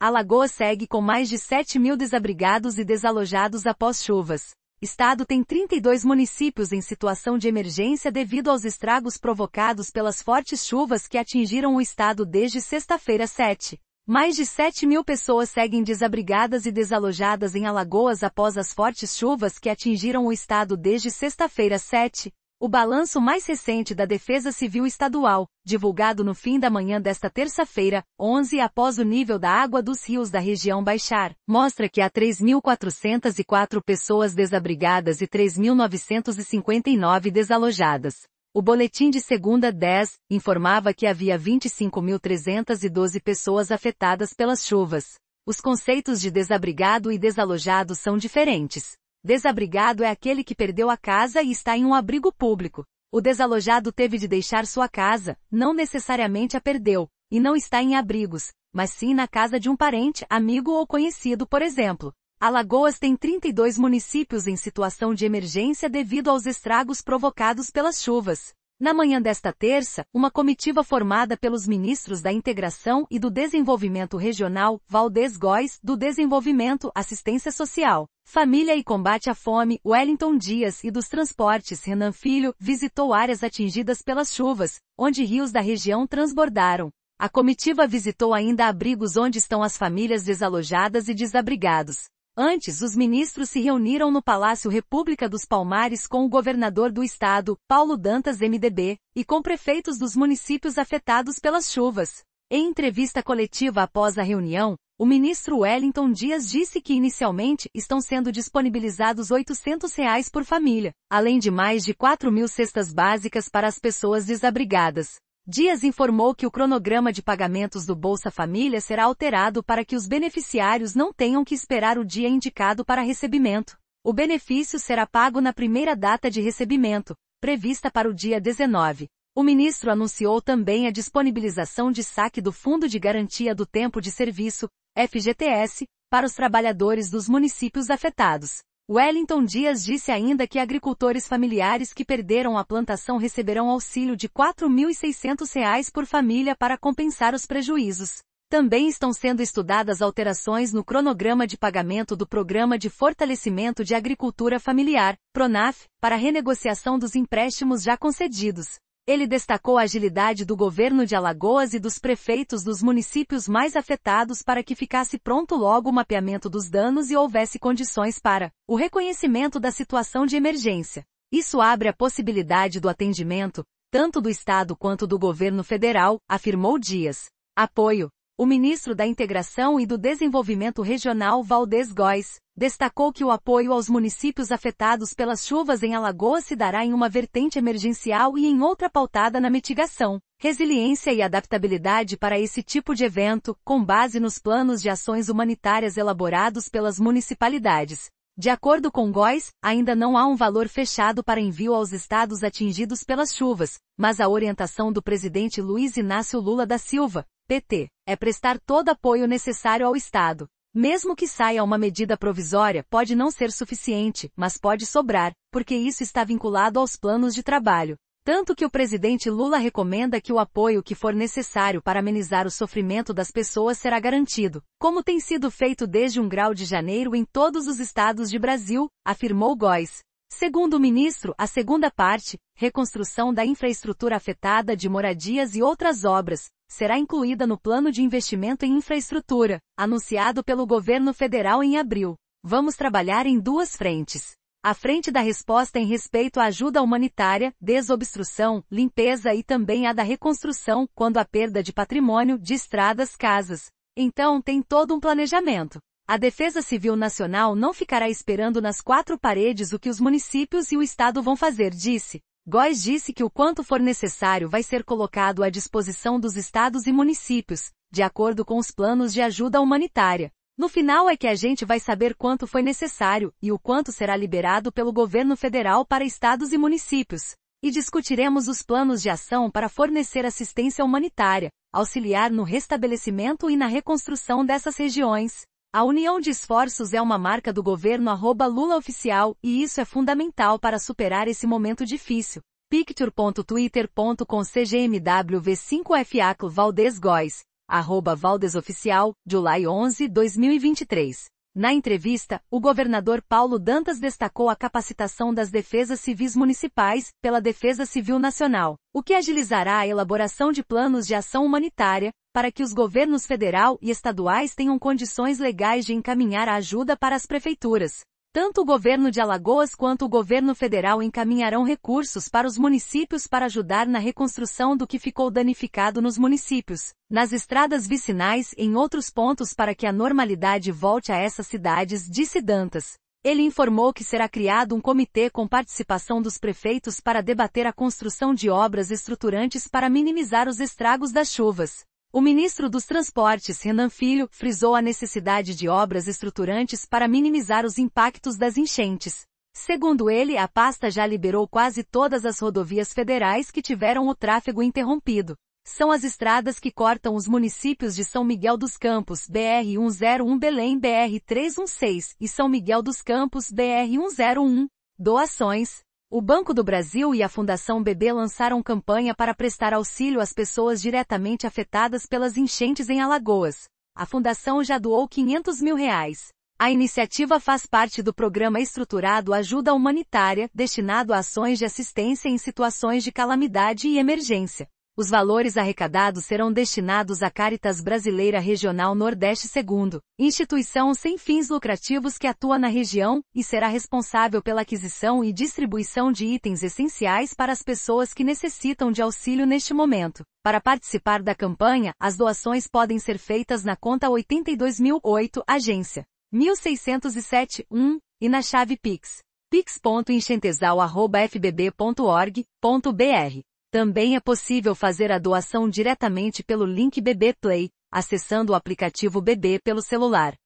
Alagoas segue com mais de 7 mil desabrigados e desalojados após chuvas. Estado tem 32 municípios em situação de emergência devido aos estragos provocados pelas fortes chuvas que atingiram o estado desde sexta-feira 7. Mais de 7 mil pessoas seguem desabrigadas e desalojadas em Alagoas após as fortes chuvas que atingiram o estado desde sexta-feira 7, o balanço mais recente da Defesa Civil Estadual, divulgado no fim da manhã desta terça-feira, 11 após o nível da água dos rios da região baixar, mostra que há 3.404 pessoas desabrigadas e 3.959 desalojadas. O boletim de segunda 10 informava que havia 25.312 pessoas afetadas pelas chuvas. Os conceitos de desabrigado e desalojado são diferentes. Desabrigado é aquele que perdeu a casa e está em um abrigo público. O desalojado teve de deixar sua casa, não necessariamente a perdeu, e não está em abrigos, mas sim na casa de um parente, amigo ou conhecido, por exemplo. Alagoas tem 32 municípios em situação de emergência devido aos estragos provocados pelas chuvas. Na manhã desta terça, uma comitiva formada pelos ministros da Integração e do Desenvolvimento Regional, Valdez Góes, do Desenvolvimento, Assistência Social, Família e Combate à Fome, Wellington Dias e dos Transportes, Renan Filho, visitou áreas atingidas pelas chuvas, onde rios da região transbordaram. A comitiva visitou ainda abrigos onde estão as famílias desalojadas e desabrigados. Antes, os ministros se reuniram no Palácio República dos Palmares com o governador do estado, Paulo Dantas MDB, e com prefeitos dos municípios afetados pelas chuvas. Em entrevista coletiva após a reunião, o ministro Wellington Dias disse que inicialmente estão sendo disponibilizados R$ 800 reais por família, além de mais de 4 mil cestas básicas para as pessoas desabrigadas. Dias informou que o cronograma de pagamentos do Bolsa Família será alterado para que os beneficiários não tenham que esperar o dia indicado para recebimento. O benefício será pago na primeira data de recebimento, prevista para o dia 19. O ministro anunciou também a disponibilização de saque do Fundo de Garantia do Tempo de Serviço, FGTS, para os trabalhadores dos municípios afetados. Wellington Dias disse ainda que agricultores familiares que perderam a plantação receberão auxílio de R$ 4.600 por família para compensar os prejuízos. Também estão sendo estudadas alterações no cronograma de pagamento do Programa de Fortalecimento de Agricultura Familiar, PRONAF, para renegociação dos empréstimos já concedidos. Ele destacou a agilidade do governo de Alagoas e dos prefeitos dos municípios mais afetados para que ficasse pronto logo o mapeamento dos danos e houvesse condições para o reconhecimento da situação de emergência. Isso abre a possibilidade do atendimento, tanto do Estado quanto do governo federal, afirmou Dias. Apoio. O ministro da Integração e do Desenvolvimento Regional Valdez Góes, destacou que o apoio aos municípios afetados pelas chuvas em Alagoas se dará em uma vertente emergencial e em outra pautada na mitigação, resiliência e adaptabilidade para esse tipo de evento, com base nos planos de ações humanitárias elaborados pelas municipalidades. De acordo com Góes, ainda não há um valor fechado para envio aos estados atingidos pelas chuvas, mas a orientação do presidente Luiz Inácio Lula da Silva, PT, é prestar todo apoio necessário ao estado, mesmo que saia uma medida provisória, pode não ser suficiente, mas pode sobrar, porque isso está vinculado aos planos de trabalho. Tanto que o presidente Lula recomenda que o apoio que for necessário para amenizar o sofrimento das pessoas será garantido, como tem sido feito desde um grau de janeiro em todos os estados de Brasil, afirmou Góes. Segundo o ministro, a segunda parte, reconstrução da infraestrutura afetada de moradias e outras obras, será incluída no plano de investimento em infraestrutura, anunciado pelo governo federal em abril. Vamos trabalhar em duas frentes. A frente da resposta em respeito à ajuda humanitária, desobstrução, limpeza e também a da reconstrução, quando a perda de patrimônio, de estradas, casas. Então tem todo um planejamento. A Defesa Civil Nacional não ficará esperando nas quatro paredes o que os municípios e o Estado vão fazer, disse. Góes disse que o quanto for necessário vai ser colocado à disposição dos estados e municípios, de acordo com os planos de ajuda humanitária. No final é que a gente vai saber quanto foi necessário e o quanto será liberado pelo governo federal para estados e municípios. E discutiremos os planos de ação para fornecer assistência humanitária, auxiliar no restabelecimento e na reconstrução dessas regiões. A união de esforços é uma marca do governo Lula oficial e isso é fundamental para superar esse momento difícil. picture.twitter.com cgmwv5faco Valdez Góes, arroba Valdez Oficial, July 11, 2023. Na entrevista, o governador Paulo Dantas destacou a capacitação das defesas civis municipais pela Defesa Civil Nacional, o que agilizará a elaboração de planos de ação humanitária, para que os governos federal e estaduais tenham condições legais de encaminhar a ajuda para as prefeituras. Tanto o governo de Alagoas quanto o governo federal encaminharão recursos para os municípios para ajudar na reconstrução do que ficou danificado nos municípios, nas estradas vicinais e em outros pontos para que a normalidade volte a essas cidades, disse Dantas. Ele informou que será criado um comitê com participação dos prefeitos para debater a construção de obras estruturantes para minimizar os estragos das chuvas. O ministro dos Transportes Renan Filho frisou a necessidade de obras estruturantes para minimizar os impactos das enchentes. Segundo ele, a pasta já liberou quase todas as rodovias federais que tiveram o tráfego interrompido. São as estradas que cortam os municípios de São Miguel dos Campos, BR-101 Belém, BR-316 e São Miguel dos Campos, BR-101. Doações o Banco do Brasil e a Fundação BB lançaram campanha para prestar auxílio às pessoas diretamente afetadas pelas enchentes em Alagoas. A Fundação já doou 500 mil reais. A iniciativa faz parte do programa estruturado Ajuda Humanitária, destinado a ações de assistência em situações de calamidade e emergência. Os valores arrecadados serão destinados à Caritas Brasileira Regional Nordeste II, instituição sem fins lucrativos que atua na região e será responsável pela aquisição e distribuição de itens essenciais para as pessoas que necessitam de auxílio neste momento. Para participar da campanha, as doações podem ser feitas na conta 82008, agência 1607-1, e na chave Pix. pix.enchentesal.fbb.org.br também é possível fazer a doação diretamente pelo link BB Play, acessando o aplicativo BB pelo celular.